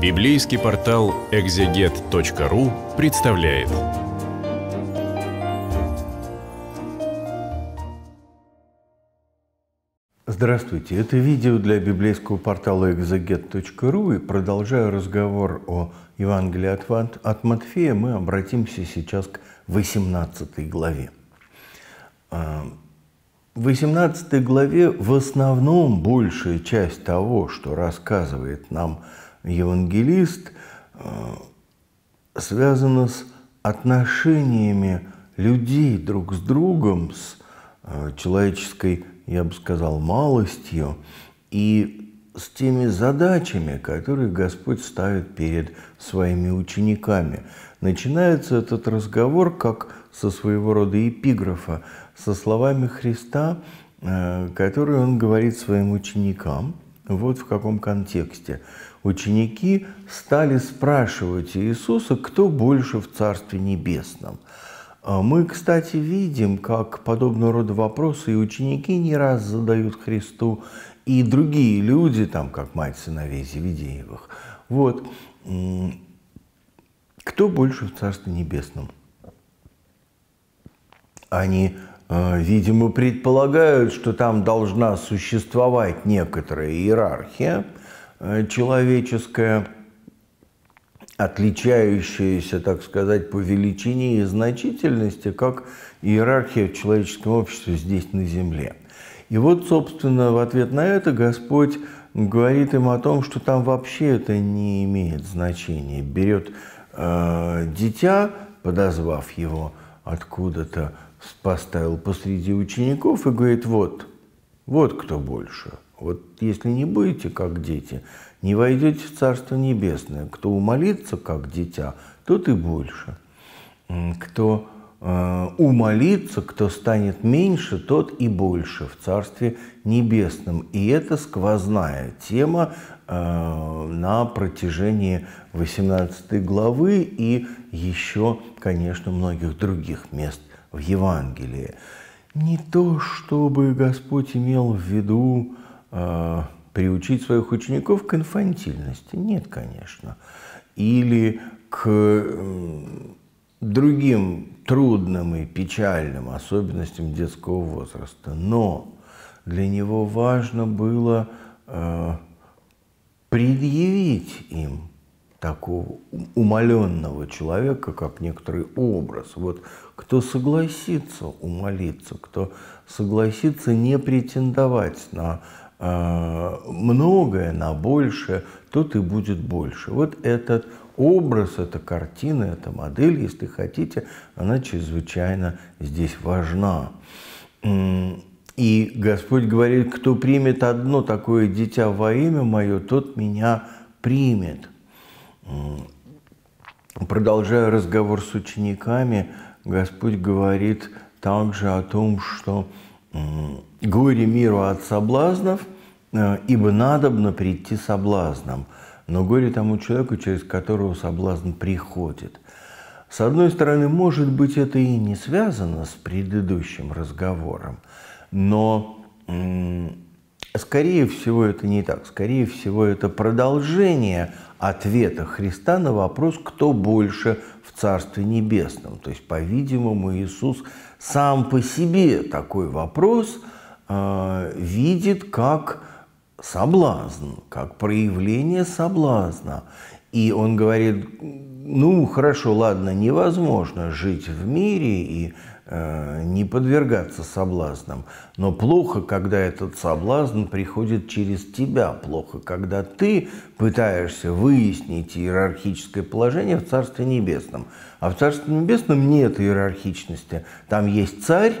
Библейский портал экзегет.ру представляет. Здравствуйте! Это видео для библейского портала экзегет.ру и продолжая разговор о Евангелии от, от Матфея, мы обратимся сейчас к 18 главе. А, в 18 главе в основном большая часть того, что рассказывает нам евангелист, э, связано с отношениями людей друг с другом, с э, человеческой, я бы сказал, малостью и с теми задачами, которые Господь ставит перед своими учениками. Начинается этот разговор как со своего рода эпиграфа, со словами Христа, э, которые он говорит своим ученикам. Вот в каком контексте ученики стали спрашивать Иисуса, кто больше в Царстве Небесном. А мы, кстати, видим, как подобного рода вопросы и ученики не раз задают Христу, и другие люди, там, как мать сыновей Зеведеевых. Вот. Кто больше в Царстве Небесном? Они э, видимо, предполагают, что там должна существовать некоторая иерархия, Э, человеческое, отличающееся, так сказать, по величине и значительности, как иерархия в человеческом обществе здесь на Земле. И вот, собственно, в ответ на это Господь говорит им о том, что там вообще это не имеет значения. Берет э, дитя, подозвав его откуда-то, поставил посреди учеников и говорит, вот, вот кто больше – вот если не будете как дети, не войдете в Царство Небесное. Кто умолится как дитя, тот и больше. Кто э, умолится, кто станет меньше, тот и больше в Царстве Небесном. И это сквозная тема э, на протяжении 18 главы и еще, конечно, многих других мест в Евангелии. Не то, чтобы Господь имел в виду Э, приучить своих учеников к инфантильности? Нет, конечно. Или к другим трудным и печальным особенностям детского возраста. Но для него важно было э, предъявить им такого умаленного человека, как некоторый образ. Вот кто согласится умолиться, кто согласится не претендовать на Э, многое на большее, то ты будет больше. Вот этот образ, эта картина, эта модель, если хотите, она чрезвычайно здесь важна. И Господь говорит, кто примет одно такое дитя во имя мое, тот меня примет. Продолжая разговор с учениками, Господь говорит также о том, что «Горе миру от соблазнов, э, ибо надобно прийти соблазном, но горе тому человеку, через которого соблазн приходит». С одной стороны, может быть, это и не связано с предыдущим разговором, но скорее всего это не так. Скорее всего это продолжение ответа Христа на вопрос, кто больше в Царстве Небесном. То есть, по-видимому, Иисус сам по себе такой вопрос – а, видит как соблазн, как проявление соблазна. И он говорит, ну хорошо, ладно, невозможно жить в мире и э, не подвергаться соблазнам, но плохо, когда этот соблазн приходит через тебя, плохо, когда ты пытаешься выяснить иерархическое положение в Царстве Небесном. А в Царстве Небесном нет иерархичности, там есть царь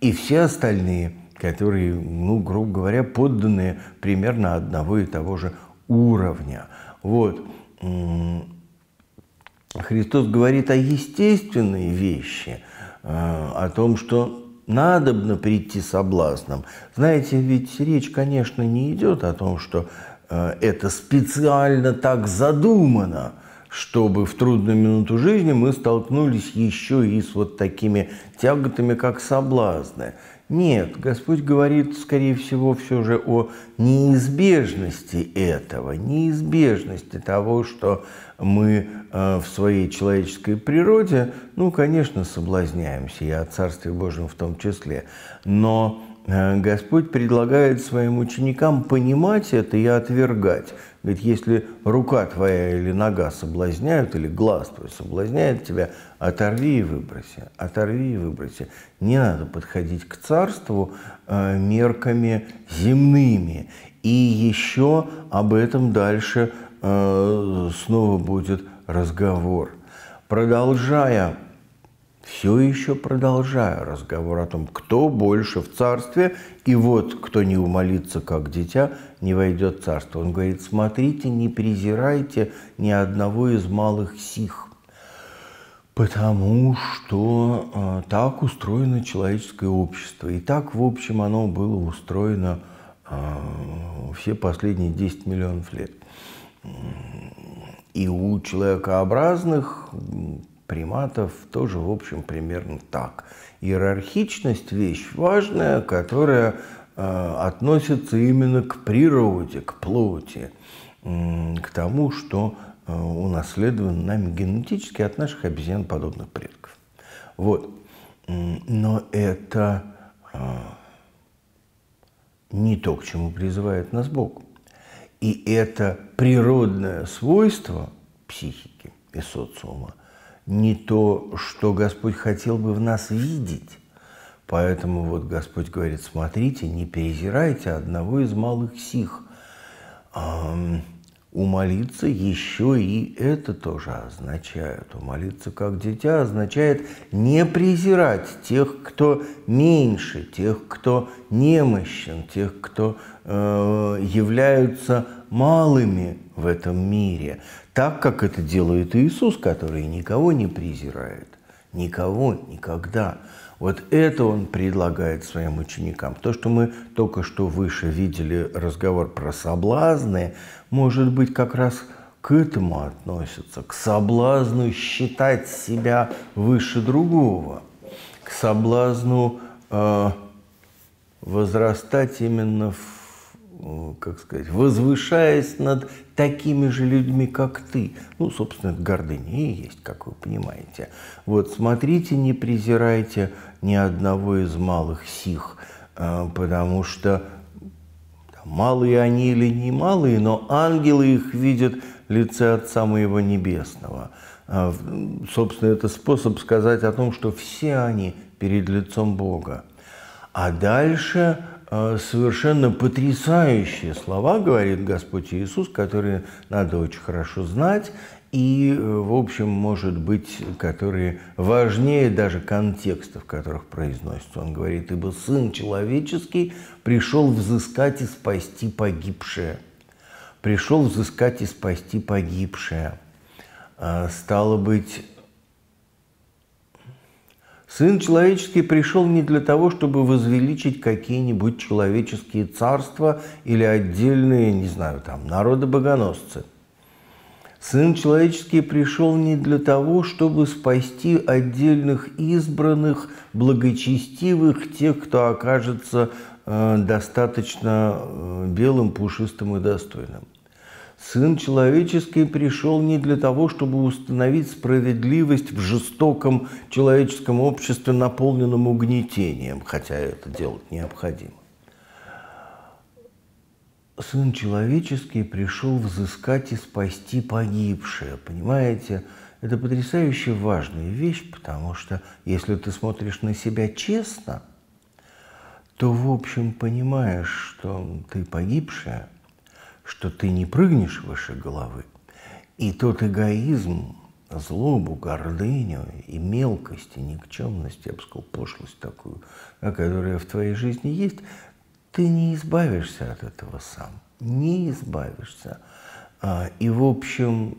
и все остальные – которые, ну, грубо говоря, подданные примерно одного и того же уровня. Вот. Христос говорит о естественной вещи, э, о том, что надобно прийти соблазном. Знаете, ведь речь, конечно, не идет о том, что э, это специально так задумано, чтобы в трудную минуту жизни мы столкнулись еще и с вот такими тяготами, как соблазны. Нет, Господь говорит, скорее всего, все же о неизбежности этого, неизбежности того, что мы э, в своей человеческой природе, ну, конечно, соблазняемся, и о Царстве Божьем в том числе, но Э, Господь предлагает своим ученикам понимать это и отвергать. Ведь если рука твоя или нога соблазняют, или глаз твой соблазняет тебя, оторви и выброси, оторви и выброси. Не надо подходить к царству э, мерками земными. И еще об этом дальше э, снова будет разговор. Продолжая все еще продолжаю разговор о том, кто больше в царстве, и вот кто не умолится как дитя, не войдет в царство. Он говорит, смотрите, не презирайте ни одного из малых сих, потому что э, так устроено человеческое общество. И так, в общем, оно было устроено э, все последние 10 миллионов лет. И у человекообразных приматов тоже, в общем, примерно так. Иерархичность – вещь важная, которая э, относится именно к природе, к плоти, э, к тому, что э, унаследовано нами генетически от наших обезьян-подобных предков. Вот. Но это э, не то, к чему призывает нас Бог. И это природное свойство психики и социума – не то, что Господь хотел бы в нас видеть. Поэтому вот Господь говорит, смотрите, не перезирайте одного из малых сих. умолиться еще и это тоже означает. Умолиться как дитя означает не презирать тех, кто меньше, тех, кто немощен, тех, кто э, являются малыми в этом мире, так как это делает Иисус, который никого не презирает, никого никогда. Вот это он предлагает своим ученикам. То, что мы только что выше видели разговор про соблазны, может быть, как раз к этому относится, к соблазну считать себя выше другого, к соблазну э, возрастать именно в как сказать, возвышаясь над такими же людьми, как ты. Ну, собственно, это гордыня и есть, как вы понимаете. Вот, смотрите, не презирайте ни одного из малых сих, а, потому что малые они или не малые, но ангелы их видят лице Отца Моего Небесного. А, собственно, это способ сказать о том, что все они перед лицом Бога. А дальше Э, совершенно потрясающие слова говорит Господь Иисус, которые надо очень хорошо знать и, э, в общем, может быть, которые важнее даже контекста, в которых произносится. Он говорит, ибо Сын Человеческий пришел взыскать и спасти погибшее. Пришел взыскать и спасти погибшее. Э, стало быть, Сын человеческий пришел не для того, чтобы возвеличить какие-нибудь человеческие царства или отдельные, не знаю, там, народы-богоносцы. Сын человеческий пришел не для того, чтобы спасти отдельных избранных, благочестивых, тех, кто окажется э, достаточно э, белым, пушистым и достойным. Сын человеческий пришел не для того, чтобы установить справедливость в жестоком человеческом обществе, наполненном угнетением, хотя это делать необходимо. Сын человеческий пришел взыскать и спасти погибшее, понимаете? Это потрясающе важная вещь, потому что если ты смотришь на себя честно, то, в общем, понимаешь, что ты погибшая – что ты не прыгнешь выше головы. И тот эгоизм, злобу, гордыню и мелкость, и никчемность, я бы сказал, пошлость такую, а, которая в твоей жизни есть, ты не избавишься от этого сам. Не избавишься. А, и, в общем,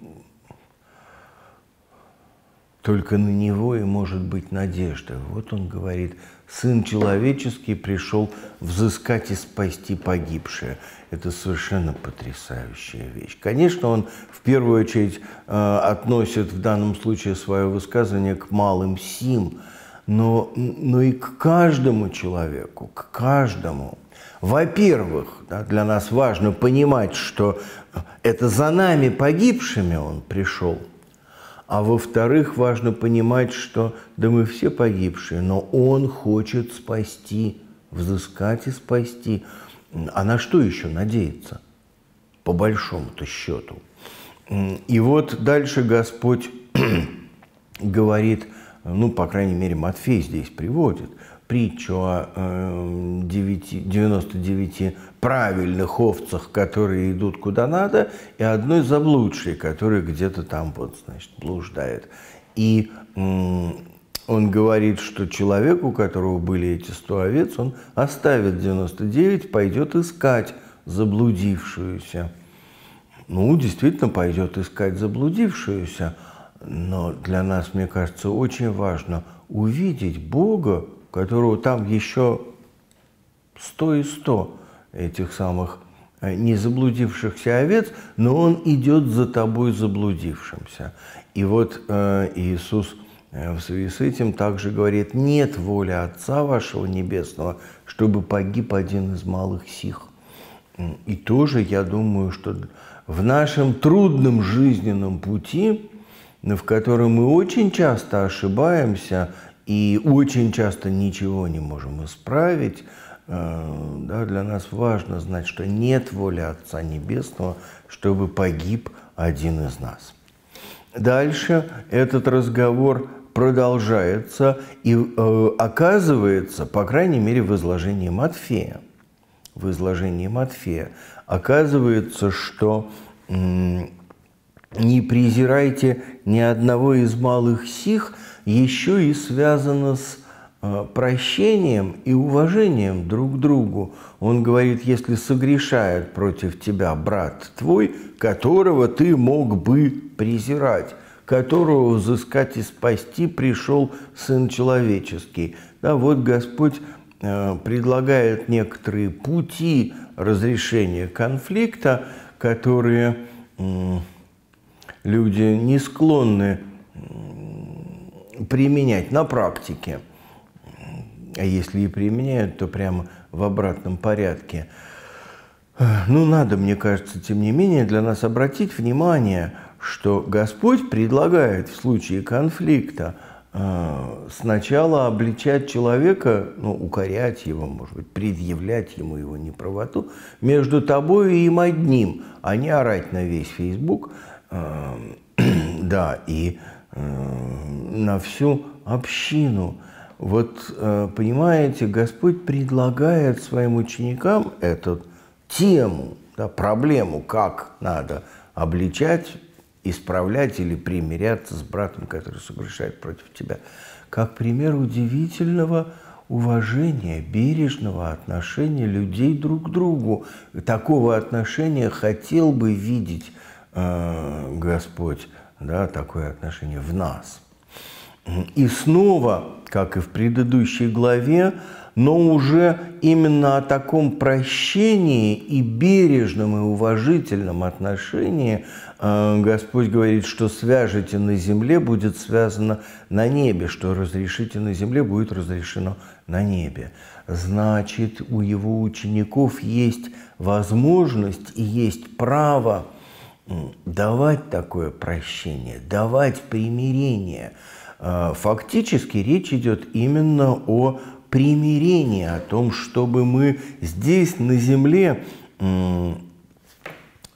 только на него и может быть надежда. Вот он говорит – Сын человеческий пришел взыскать и спасти погибшее. Это совершенно потрясающая вещь. Конечно, он в первую очередь э, относит в данном случае свое высказывание к малым сим, но, но и к каждому человеку, к каждому. Во-первых, да, для нас важно понимать, что это за нами погибшими он пришел – а во-вторых, важно понимать, что да мы все погибшие, но он хочет спасти, взыскать и спасти. А на что еще надеяться? По большому-то счету. И вот дальше Господь говорит, ну, по крайней мере, Матфей здесь приводит – притчу о 9, 99 правильных овцах, которые идут куда надо, и одной заблудшей, которая где-то там вот, значит, блуждает. И он говорит, что человек, у которого были эти 100 овец, он оставит 99, пойдет искать заблудившуюся. Ну, действительно, пойдет искать заблудившуюся. Но для нас, мне кажется, очень важно увидеть Бога которую там еще сто и сто этих самых э, не заблудившихся овец, но он идет за тобой заблудившимся. И вот э, Иисус э, в связи с этим также говорит, нет воли Отца вашего Небесного, чтобы погиб один из малых сих. И тоже я думаю, что в нашем трудном жизненном пути, в котором мы очень часто ошибаемся и очень часто ничего не можем исправить. Э, да, для нас важно знать, что нет воли Отца Небесного, чтобы погиб один из нас. Дальше этот разговор продолжается и э, оказывается, по крайней мере, в изложении Матфея. В изложении Матфея оказывается, что э, не презирайте ни одного из малых сих, еще и связано с э, прощением и уважением друг к другу. Он говорит, если согрешает против тебя брат твой, которого ты мог бы презирать, которого взыскать и спасти пришел Сын Человеческий. Да, вот Господь э, предлагает некоторые пути разрешения конфликта, которые люди не склонны применять на практике. А если и применяют, то прямо в обратном порядке. Ну, надо, мне кажется, тем не менее, для нас обратить внимание, что Господь предлагает в случае конфликта а, сначала обличать человека, ну, укорять его, может быть, предъявлять ему его неправоту, между тобой и им одним, а не орать на весь Facebook, а, да, и Э, на всю общину. Вот э, понимаете, Господь предлагает своим ученикам эту тему, да, проблему, как надо обличать, исправлять или примиряться с братом, который согрешает против тебя, как пример удивительного уважения, бережного отношения людей друг к другу. Такого отношения хотел бы видеть э, Господь да, такое отношение в нас. И снова, как и в предыдущей главе, но уже именно о таком прощении и бережном и уважительном отношении э, Господь говорит, что свяжете на земле, будет связано на небе, что разрешите на земле, будет разрешено на небе. Значит, у его учеников есть возможность и есть право – давать такое прощение, давать примирение. А, фактически речь идет именно о примирении, о том, чтобы мы здесь, на Земле,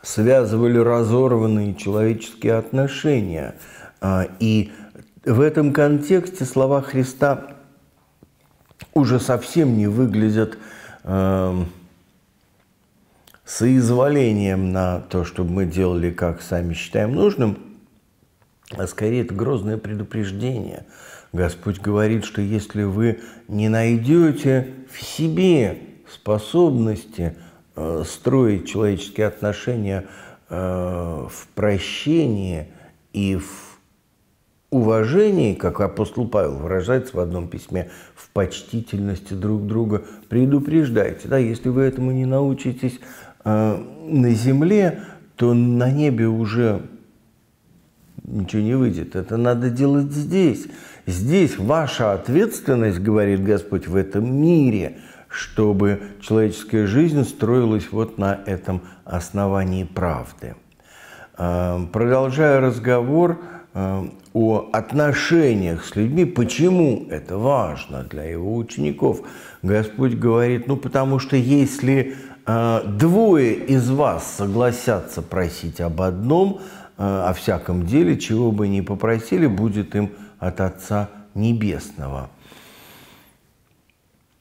связывали разорванные человеческие отношения. А, и в этом контексте слова Христа уже совсем не выглядят эм, соизволением на то, чтобы мы делали, как сами считаем нужным, а скорее это грозное предупреждение. Господь говорит, что если вы не найдете в себе способности э, строить человеческие отношения э, в прощении и в уважении, как апостол Павел выражается в одном письме, в почтительности друг друга, предупреждайте. Да, если вы этому не научитесь, Э, на земле, то на небе уже ничего не выйдет. Это надо делать здесь. Здесь ваша ответственность, говорит Господь, в этом мире, чтобы человеческая жизнь строилась вот на этом основании правды. Э, продолжая разговор э, о отношениях с людьми, почему это важно для его учеников, Господь говорит, ну потому что если Э, двое из вас согласятся просить об одном, э, о всяком деле, чего бы ни попросили, будет им от Отца Небесного.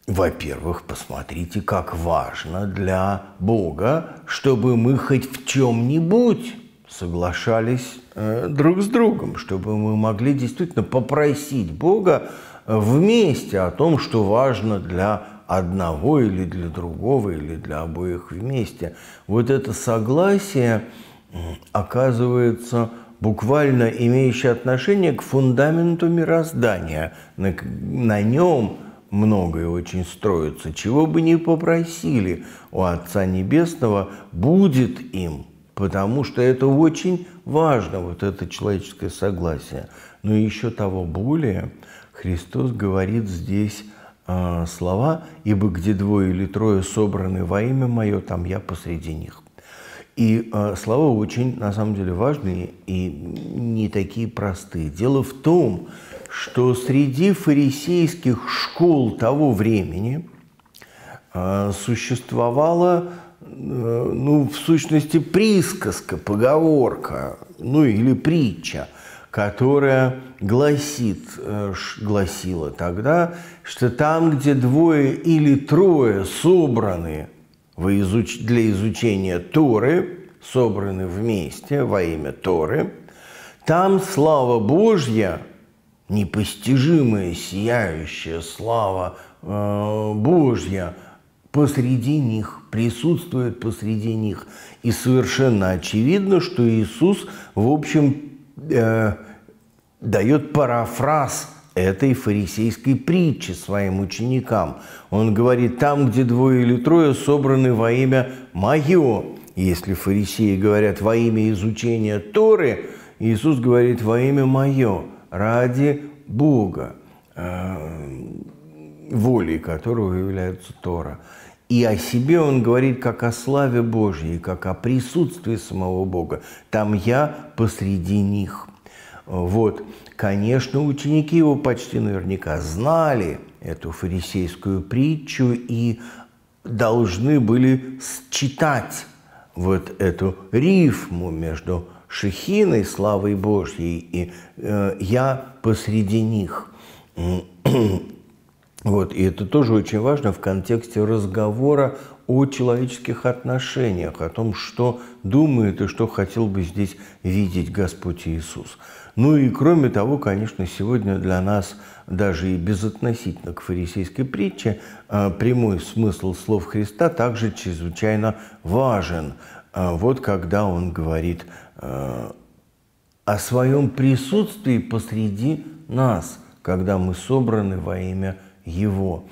Во-первых, посмотрите, как важно для Бога, чтобы мы хоть в чем-нибудь соглашались э, друг с другом, чтобы мы могли действительно попросить Бога э, вместе о том, что важно для одного или для другого, или для обоих вместе. Вот это согласие оказывается буквально имеющее отношение к фундаменту мироздания. На, на нем многое очень строится. Чего бы ни попросили у Отца Небесного, будет им, потому что это очень важно, вот это человеческое согласие. Но еще того более Христос говорит здесь а, слова, ибо где двое или трое собраны во имя мое, там я посреди них. И а, слова очень, на самом деле, важные и не такие простые. Дело в том, что среди фарисейских школ того времени а, существовала, э, ну, в сущности, присказка, поговорка, ну или притча – которая гласит, э, гласила тогда, что там, где двое или трое собраны для изучения Торы, собраны вместе во имя Торы, там слава Божья, непостижимая, сияющая слава э, Божья посреди них, присутствует посреди них. И совершенно очевидно, что Иисус, в общем, э, дает парафраз этой фарисейской притчи своим ученикам. Он говорит, там, где двое или трое собраны во имя Мое. Если фарисеи говорят во имя изучения Торы, Иисус говорит во имя Мое, ради Бога, э, волей которого является Тора. И о себе он говорит как о славе Божьей, как о присутствии самого Бога. Там я посреди них. Вот, конечно, ученики его почти наверняка знали эту фарисейскую притчу и должны были считать вот эту рифму между шехиной, славой Божьей, и э, я посреди них. Вот, и это тоже очень важно в контексте разговора о человеческих отношениях, о том, что думает и что хотел бы здесь видеть Господь Иисус. Ну и кроме того, конечно, сегодня для нас даже и безотносительно к фарисейской притче а, прямой смысл слов Христа также чрезвычайно важен. А, вот когда он говорит а, о своем присутствии посреди нас, когда мы собраны во имя Христа его.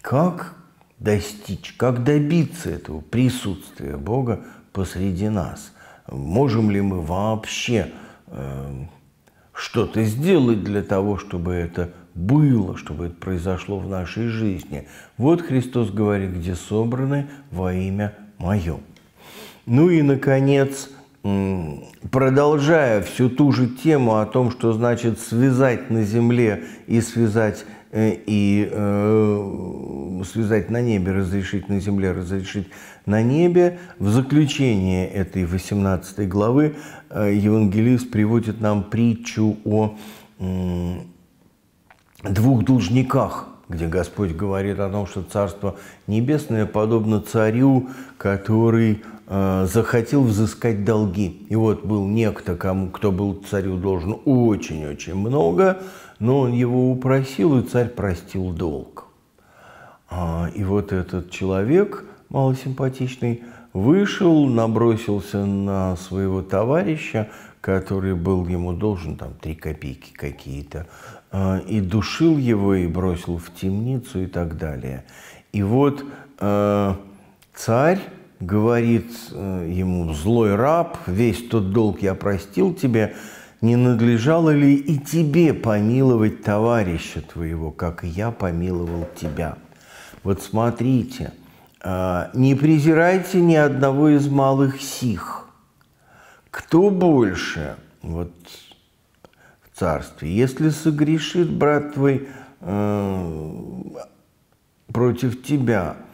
Как достичь, как добиться этого присутствия Бога посреди нас? Можем ли мы вообще эм, что-то сделать для того, чтобы это было, чтобы это произошло в нашей жизни. Вот Христос говорит, где собраны во имя Мое. Ну и, наконец, продолжая всю ту же тему о том, что значит связать на земле и связать э, и э, связать на небе, разрешить на земле, разрешить на небе. В заключение этой 18 главы э, евангелист приводит нам притчу о э, двух должниках, где Господь говорит о том, что Царство Небесное подобно царю, который Э, захотел взыскать долги. И вот был некто, кому, кто был царю должен очень-очень много, но он его упросил, и царь простил долг. А, и вот этот человек, малосимпатичный, вышел, набросился на своего товарища, который был ему должен там три копейки какие-то, а, и душил его, и бросил в темницу и так далее. И вот э, царь говорит э, ему злой раб, весь тот долг я простил тебе, не надлежало ли и тебе помиловать товарища твоего, как я помиловал тебя? Вот смотрите, э, не презирайте ни одного из малых сих. Кто больше вот, в царстве? Если согрешит брат твой э, против тебя –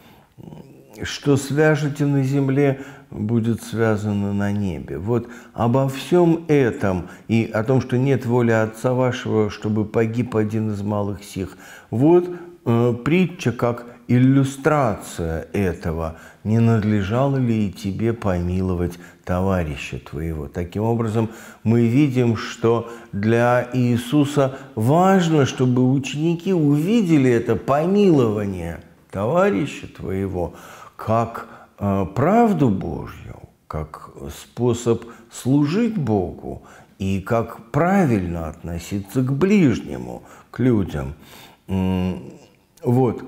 что свяжете на земле, будет связано на небе. Вот обо всем этом и о том, что нет воли Отца вашего, чтобы погиб один из малых сих. Вот э, притча как иллюстрация этого. Не надлежало ли и тебе помиловать товарища твоего? Таким образом, мы видим, что для Иисуса важно, чтобы ученики увидели это помилование товарища твоего – как э, правду Божью, как способ служить Богу и как правильно относиться к ближнему, к людям. Вот.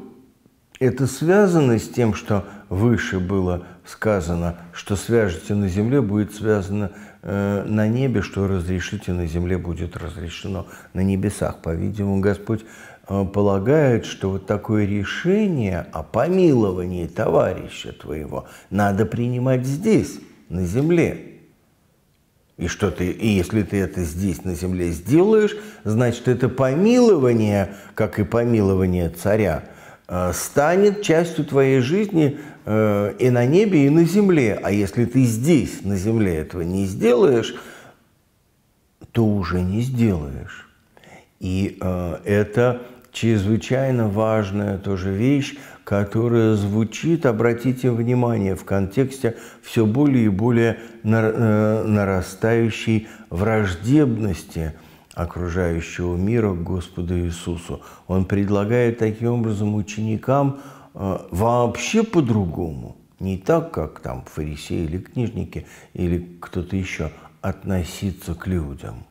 Это связано с тем, что выше было сказано, что свяжете на земле, будет связано э, на небе, что разрешите на земле, будет разрешено на небесах. По-видимому, Господь Э, полагают, что вот такое решение о помиловании товарища твоего надо принимать здесь, на земле. И что ты, и если ты это здесь, на земле сделаешь, значит, это помилование, как и помилование царя, э, станет частью твоей жизни э, и на небе, и на земле. А если ты здесь, на земле, этого не сделаешь, то уже не сделаешь. И э, это чрезвычайно важная тоже вещь, которая звучит, обратите внимание, в контексте все более и более э, нарастающей враждебности окружающего мира к Господу Иисусу. Он предлагает таким образом ученикам э, вообще по-другому, не так, как там фарисеи или книжники или кто-то еще, относиться к людям –